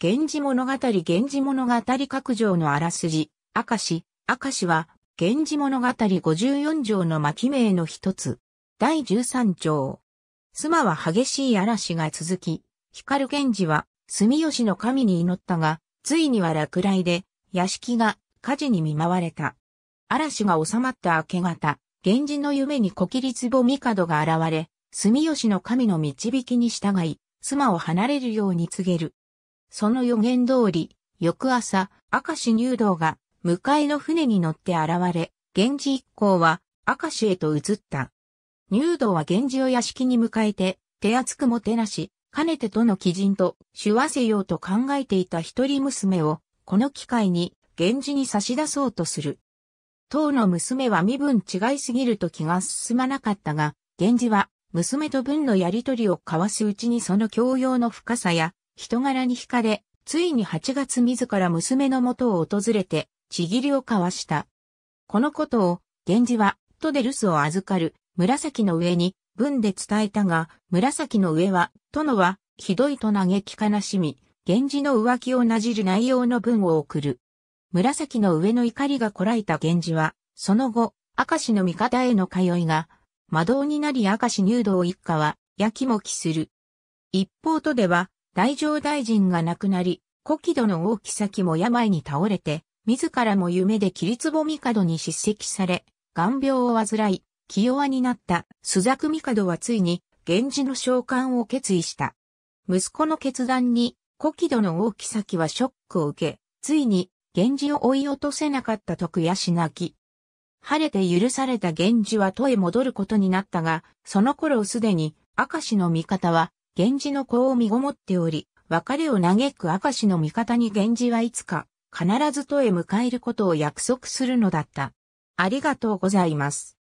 源氏物語源氏物語各条のあらすじ、明石、明石は、源氏物語54条の巻名の一つ。第13条。妻は激しい嵐が続き、光源氏は、住吉の神に祈ったが、ついには落雷で、屋敷が火事に見舞われた。嵐が収まった明け方、源氏の夢に小切壺帝が現れ、住吉の神の導きに従い、妻を離れるように告げる。その予言通り、翌朝、明石入道が、向かいの船に乗って現れ、源氏一行は、明石へと移った。入道は源氏を屋敷に迎えて、手厚くもてなし、かねてとの基人と、手話せようと考えていた一人娘を、この機会に、源氏に差し出そうとする。当の娘は身分違いすぎると気が進まなかったが、源氏は、娘と文のやりとりを交わすうちにその教養の深さや、人柄に惹かれ、ついに8月自ら娘の元を訪れて、ちぎりを交わした。このことを、源氏は、とで留守を預かる、紫の上に、文で伝えたが、紫の上は、とのは、ひどいと嘆き悲しみ、源氏の浮気をなじる内容の文を送る。紫の上の怒りがこらえた源氏は、その後、明石の味方への通いが、魔導になり明石入道一家は、やきもきする。一方とでは、大乗大臣が亡くなり、古希戸の大木先も病に倒れて、自らも夢で切つ壺帝に叱責され、眼病を患い、気弱になった朱雀帝はついに、源氏の召喚を決意した。息子の決断に、古希戸の大木先はショックを受け、ついに、源氏を追い落とせなかった徳やし泣き。晴れて許された源氏は都へ戻ることになったが、その頃すでに、明石の味方は、源氏の子を身ごもっており、別れを嘆く明石の味方に源氏はいつか必ずとへ迎えることを約束するのだった。ありがとうございます。